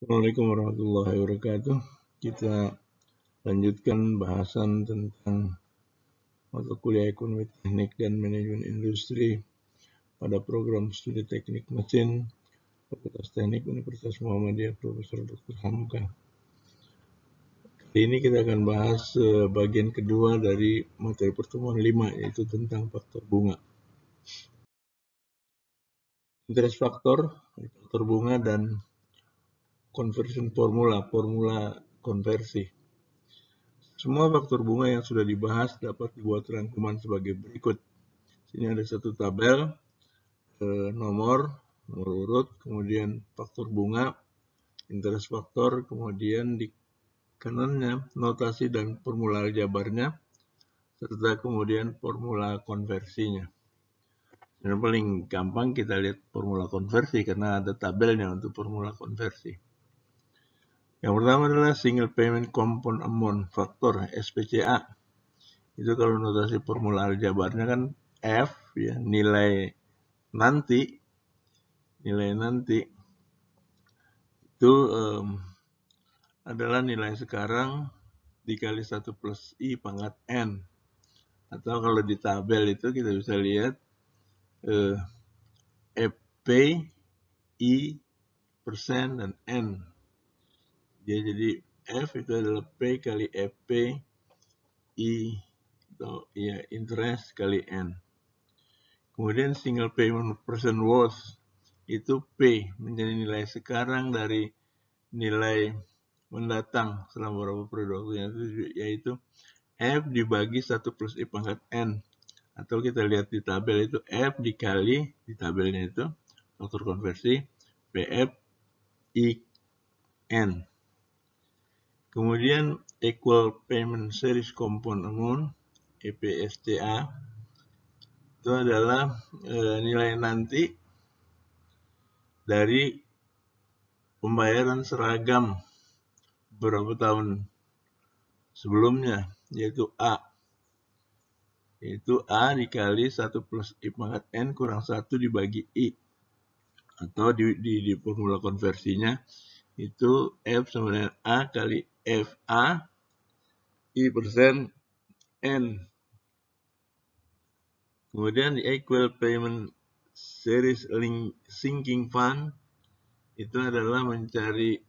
Assalamualaikum warahmatullahi wabarakatuh. Kita lanjutkan bahasan tentang mata kuliah ekonomi teknik dan manajemen industri pada program studi teknik mesin Fakultas Teknik Universitas Muhammadiyah Profesor Dr. Hamka. Kali ini kita akan bahas eh, bagian kedua dari materi pertemuan 5 yaitu tentang faktor bunga. Interest faktor, faktor bunga dan conversion formula, formula konversi. Semua faktor bunga yang sudah dibahas dapat dibuat rangkuman sebagai berikut. Sini ada satu tabel, eh, nomor, nomor urut, kemudian faktor bunga, interest faktor, kemudian di kanannya notasi dan formula jabarnya, serta kemudian formula konversinya. Yang paling gampang kita lihat formula konversi karena ada tabelnya untuk formula konversi. Yang pertama adalah Single Payment Compound Amount Factor SPCA. Itu kalau notasi formula aljabarnya kan F ya nilai nanti nilai nanti itu um, adalah nilai sekarang dikali 1 plus I pangkat N atau kalau di tabel itu kita bisa lihat eh, FP, I, persen, dan N dia jadi F itu adalah P kali FP I atau ya interest kali N kemudian single payment person was itu P menjadi nilai sekarang dari nilai mendatang selama beberapa periode waktu yaitu F dibagi 1 plus I pangkat N atau kita lihat di tabel itu F dikali di tabelnya itu faktor konversi PF I N Kemudian equal payment series compound amount EPSTA itu adalah e, nilai nanti dari pembayaran seragam beberapa tahun sebelumnya yaitu A yaitu A dikali 1 plus I pangkat N kurang 1 dibagi I atau di, di, di formula konversinya itu F sama dengan A kali F A I persen N kemudian di equal payment series link sinking fund itu adalah mencari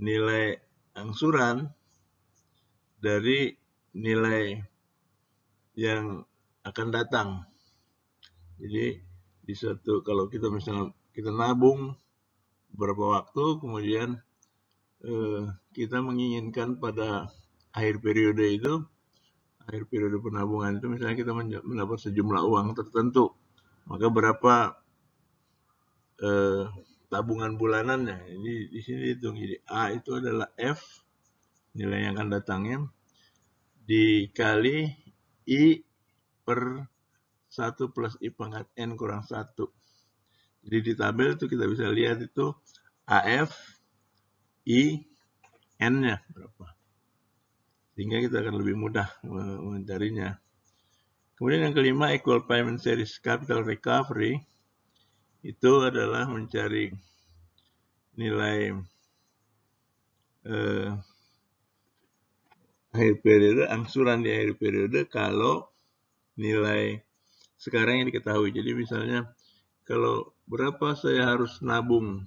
nilai angsuran dari nilai yang akan datang. Jadi di suatu kalau kita misalnya kita nabung berapa waktu kemudian eh, kita menginginkan pada akhir periode itu akhir periode penabungan itu misalnya kita mendapat sejumlah uang tertentu maka berapa eh, tabungan bulanannya ini di sini dihitung jadi A itu adalah F nilai yang akan datangnya dikali I per 1 plus I pangkat N kurang 1 jadi di tabel itu kita bisa lihat itu AF I N-nya berapa. Sehingga kita akan lebih mudah mencarinya Kemudian yang kelima, equal payment series capital recovery. Itu adalah mencari nilai eh, akhir periode, angsuran di akhir periode kalau nilai sekarang yang diketahui. Jadi misalnya kalau berapa saya harus nabung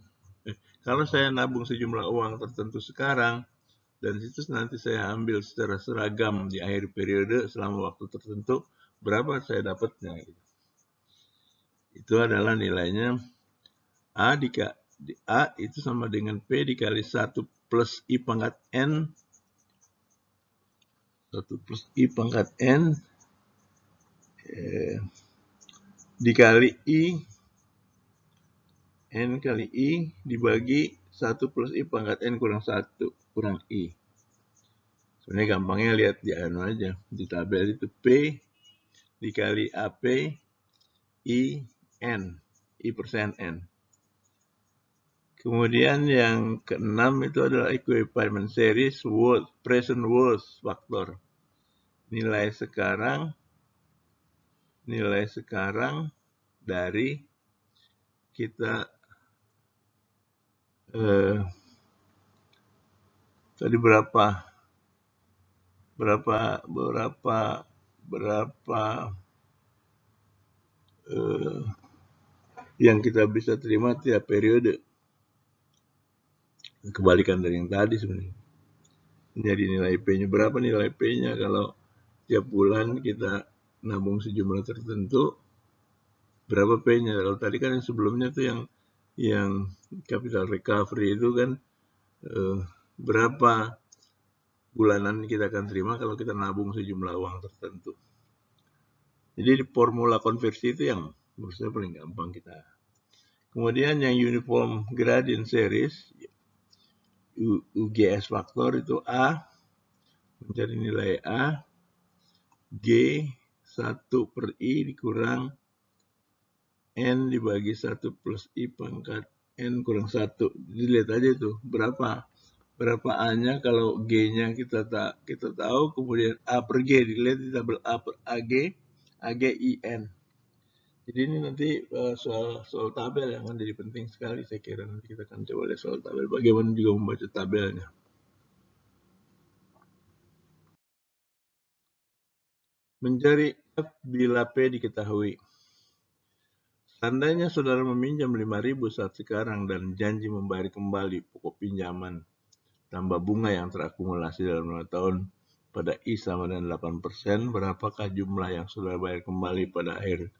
kalau saya nabung sejumlah uang tertentu sekarang, dan situs nanti saya ambil secara seragam di akhir periode selama waktu tertentu, berapa saya dapatnya. Gitu. Itu adalah nilainya A, dika, A itu sama dengan P dikali 1 plus I pangkat N 1 plus I pangkat N eh, dikali I N kali I dibagi 1 plus I pangkat N kurang 1 kurang I. Sebenarnya gampangnya lihat di anu aja. Di tabel itu P dikali AP I N. I persen N. Kemudian yang keenam itu adalah equipment series worth, present worth faktor. Nilai sekarang nilai sekarang dari kita Eh, tadi berapa berapa berapa berapa eh, yang kita bisa terima tiap periode kebalikan dari yang tadi sebenarnya jadi nilai P-nya berapa nilai P-nya kalau tiap bulan kita nabung sejumlah tertentu berapa P-nya kalau tadi kan yang sebelumnya tuh yang yang capital recovery itu kan eh, berapa bulanan kita akan terima kalau kita nabung sejumlah uang tertentu. Jadi formula konversi itu yang menurut paling gampang kita. Kemudian yang uniform gradient series UGS faktor itu A mencari nilai A G 1 per I dikurang N dibagi 1 plus I pangkat N kurang 1. Dilihat aja itu berapa. Berapa A-nya kalau G-nya kita tak kita tahu. Kemudian A per G. Dilihat di tabel A per AG. AG IN. Jadi ini nanti eh, soal soal tabel yang akan jadi penting sekali saya kira. Nanti kita akan coba lihat soal tabel. Bagaimana juga membaca tabelnya. Mencari F bila P diketahui. Tandanya saudara meminjam 5000 saat sekarang dan janji membayar kembali pokok pinjaman tambah bunga yang terakumulasi dalam lima tahun pada I sama dengan 8%, berapakah jumlah yang saudara bayar kembali pada akhir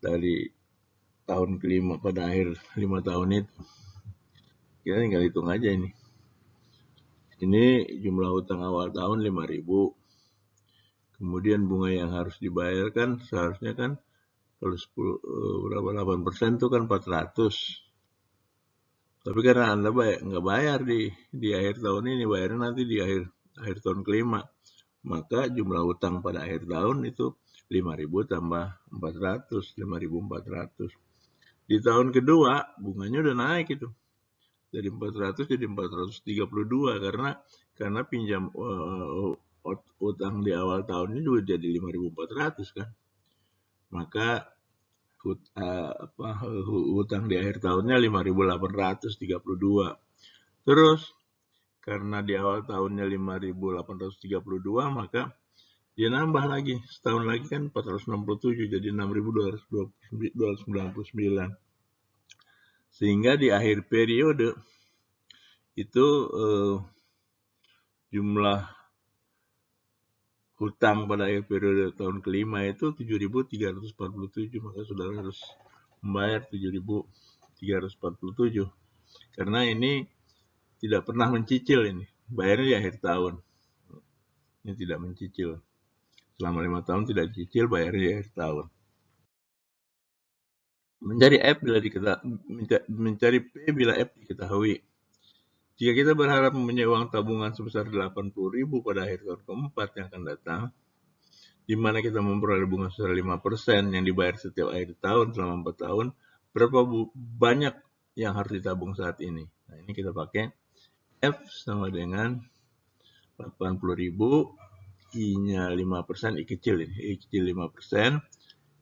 dari tahun kelima pada akhir lima tahun itu? Kita tinggal hitung aja ini. Ini jumlah utang awal tahun 5000 Kemudian bunga yang harus dibayarkan seharusnya kan kalau 10 eh, berapa 8 persen itu kan 400 tapi karena anda bayar, nggak bayar di di akhir tahun ini bayarnya nanti di akhir akhir tahun kelima maka jumlah utang pada akhir tahun itu 5000 tambah 400 5400 di tahun kedua bunganya udah naik itu dari 400 jadi 432 karena karena pinjam uh, utang di awal tahunnya juga jadi 5400 kan maka hut, uh, apa, hutang di akhir tahunnya 5.832. Terus karena di awal tahunnya 5.832 maka dia nambah lagi setahun lagi kan 467 jadi 6.299 sehingga di akhir periode itu eh, jumlah hutang pada akhir periode tahun kelima itu 7.347 maka saudara harus membayar 7.347 karena ini tidak pernah mencicil ini bayarnya di akhir tahun ini tidak mencicil selama lima tahun tidak cicil bayarnya di akhir tahun mencari F bila diketahui mencari P bila F diketahui jika kita berharap mempunyai uang tabungan sebesar 80000 pada akhir tahun keempat yang akan datang, di mana kita memperoleh bunga sebesar 5% yang dibayar setiap akhir tahun selama 4 tahun, berapa banyak yang harus ditabung saat ini? Nah, ini kita pakai F sama dengan 80000 I-nya 5%, I kecil ini, I kecil 5%,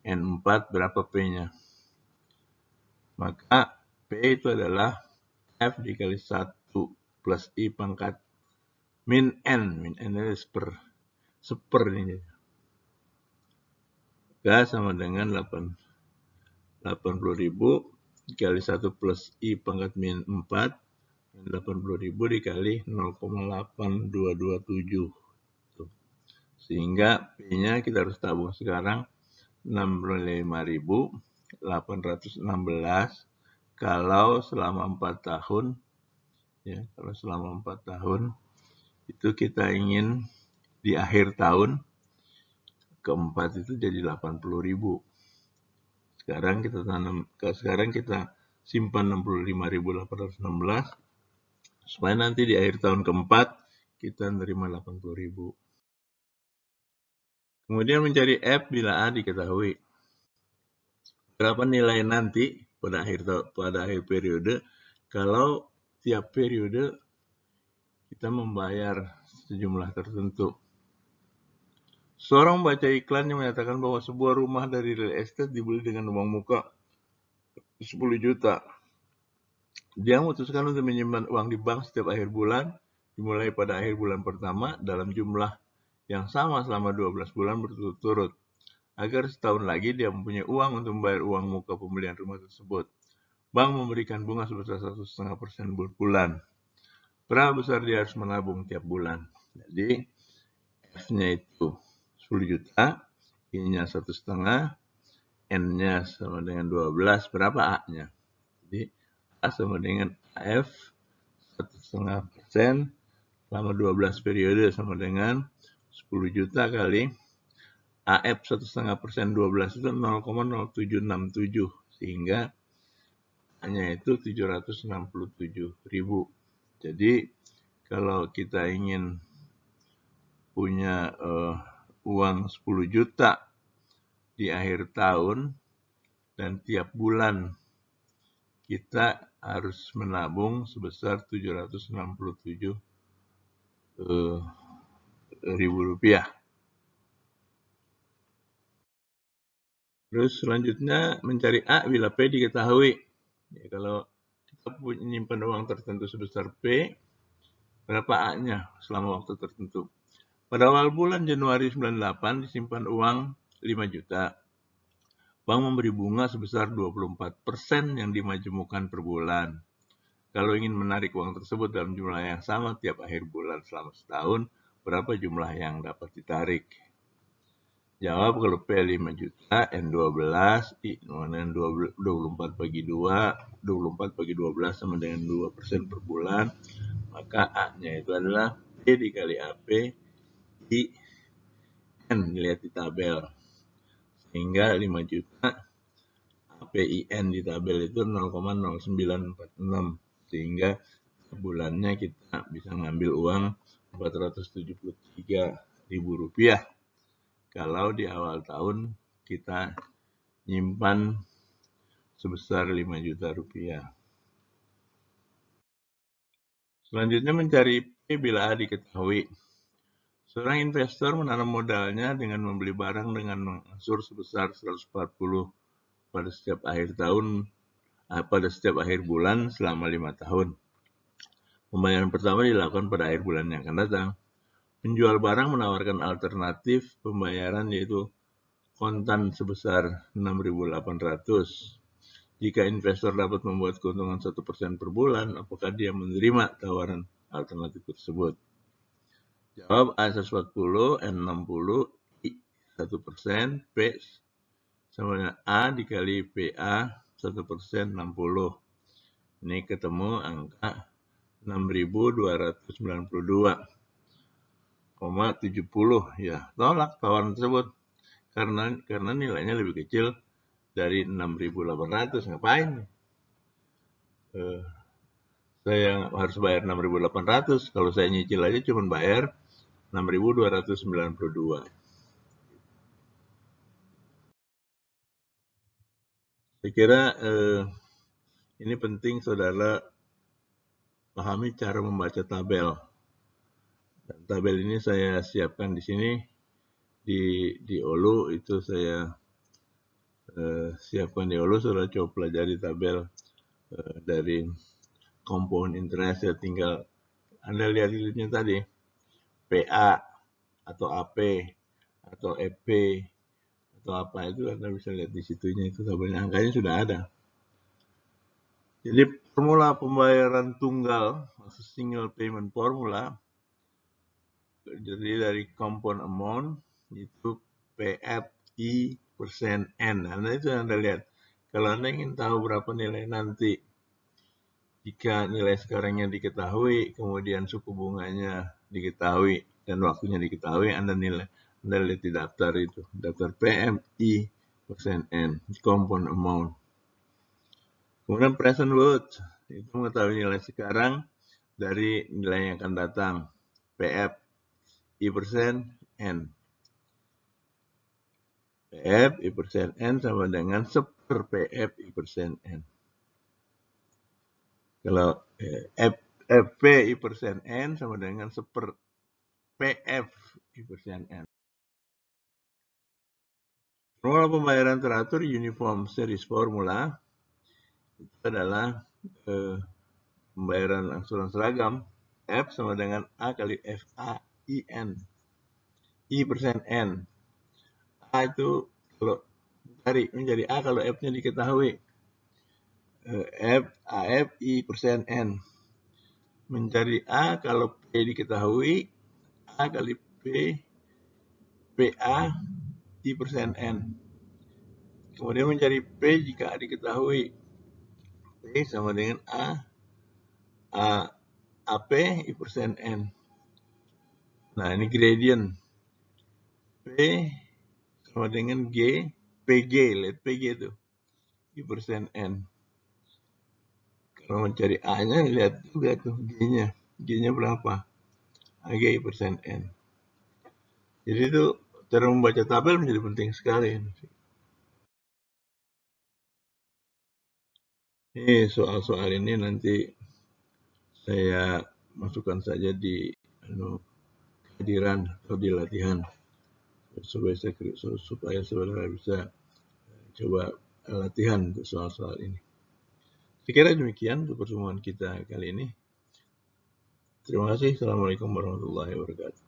N4 berapa P-nya? Maka P itu adalah F dikali 1 plus i pangkat min n. Min n ini seper. Seper ini. K sama dengan 8. 80.000 kali 1 plus i pangkat min 4. 80.000 dikali 0,8227. Sehingga P-nya kita harus tabung sekarang 65.816 kalau selama 4 tahun ya kalau selama empat tahun itu kita ingin di akhir tahun keempat itu jadi 80 ribu sekarang kita tanam sekarang kita simpan 65.816 supaya nanti di akhir tahun keempat kita nerima 80.000 kemudian mencari F bila A diketahui berapa nilai nanti pada akhir pada akhir periode kalau tiap periode kita membayar sejumlah tertentu. Seorang baca iklan yang menyatakan bahwa sebuah rumah dari real estate dibeli dengan uang muka 10 juta. Dia memutuskan untuk menyimpan uang di bank setiap akhir bulan, dimulai pada akhir bulan pertama dalam jumlah yang sama selama 12 bulan berturut-turut, agar setahun lagi dia mempunyai uang untuk membayar uang muka pembelian rumah tersebut. Bank memberikan bunga sebesar satu setengah persen bulan. Berapa besar dia harus menabung tiap bulan? Jadi, F-nya itu 10 juta, I-nya satu setengah, N-nya sama dengan 12, berapa A-nya? Jadi, A sama dengan F satu setengah persen, selama 12 periode sama dengan 10 juta kali AF satu setengah persen 12 itu 0,0767 sehingga hanya itu ribu. Jadi kalau kita ingin punya uh, uang 10 juta di akhir tahun dan tiap bulan kita harus menabung sebesar 767 uh, eh, ribu rupiah. Terus selanjutnya mencari A bila P diketahui. Ya, kalau kita punya nyimpan uang tertentu sebesar P, berapa A-nya selama waktu tertentu. Pada awal bulan Januari 98 disimpan uang 5 juta. Bank memberi bunga sebesar 24% yang dimajemukan per bulan. Kalau ingin menarik uang tersebut dalam jumlah yang sama tiap akhir bulan selama setahun, berapa jumlah yang dapat ditarik? Jawab kalau P 5 juta, N12, I mana 24 bagi 2, 24 bagi 12 sama dengan 2 persen per bulan, maka A-nya itu adalah P dikali AP di N, dilihat di tabel. Sehingga 5 juta APIN di tabel itu 0,0946, sehingga bulannya kita bisa ngambil uang 473 ribu rupiah kalau di awal tahun kita nyimpan sebesar 5 juta rupiah. Selanjutnya mencari P bila diketahui. Seorang investor menanam modalnya dengan membeli barang dengan mengangsur sebesar 140 pada setiap akhir tahun ah, pada setiap akhir bulan selama lima tahun. Pembayaran pertama dilakukan pada akhir bulan yang akan datang. Penjual barang menawarkan alternatif pembayaran yaitu kontan sebesar 6.800. Jika investor dapat membuat keuntungan 1% per bulan, apakah dia menerima tawaran alternatif tersebut? Jawab A 140, N 60, I 1%, P sama dengan A dikali PA 1% 60. Ini ketemu angka 6.292 ya tolak tawaran tersebut karena karena nilainya lebih kecil dari 6.800 ngapain uh, saya harus bayar 6.800 kalau saya nyicil aja cuma bayar 6.292 saya kira eh, ini penting saudara pahami cara membaca tabel dan tabel ini saya siapkan di sini di di Olu itu saya eh, siapkan di Olu sudah coba pelajari tabel eh, dari compound interest ya tinggal Anda lihat ilmunya tadi PA atau AP atau EP atau apa itu Anda bisa lihat di situnya itu tabelnya angkanya sudah ada. Jadi formula pembayaran tunggal, single payment formula jadi dari compound amount itu PFI persen N. Nah, itu yang Anda lihat. Kalau Anda ingin tahu berapa nilai nanti, jika nilai sekarangnya diketahui, kemudian suku bunganya diketahui, dan waktunya diketahui, Anda nilai. Anda lihat di daftar itu, daftar PMI persen N, compound amount. Kemudian present worth, itu mengetahui nilai sekarang dari nilai yang akan datang, PF i persen n. PF i persen n sama dengan seper PF i persen n. Kalau eh, F, FP i persen n sama dengan seper PF i persen n. Formula pembayaran teratur uniform series formula itu adalah eh, pembayaran angsuran seragam F sama dengan A kali FA i n I persen N. A itu kalau dari menjadi A kalau F-nya diketahui. Eh, f, a f I persen N. Menjadi A kalau P diketahui. A kali P, p a I persen N. Kemudian menjadi P jika A diketahui. P sama dengan A, A, AP, I persen N Nah, ini gradient. P sama dengan G, PG, lihat PG itu. G persen N. Kalau mencari A-nya, lihat juga tuh G-nya. G-nya berapa? AG persen N. Jadi itu cara membaca tabel menjadi penting sekali. Ini soal-soal ini nanti saya masukkan saja di anu, kehadiran atau di latihan supaya saudara bisa eh, coba eh, latihan untuk soal-soal ini. Sekira demikian untuk pertemuan kita kali ini. Terima kasih. Assalamualaikum warahmatullahi wabarakatuh.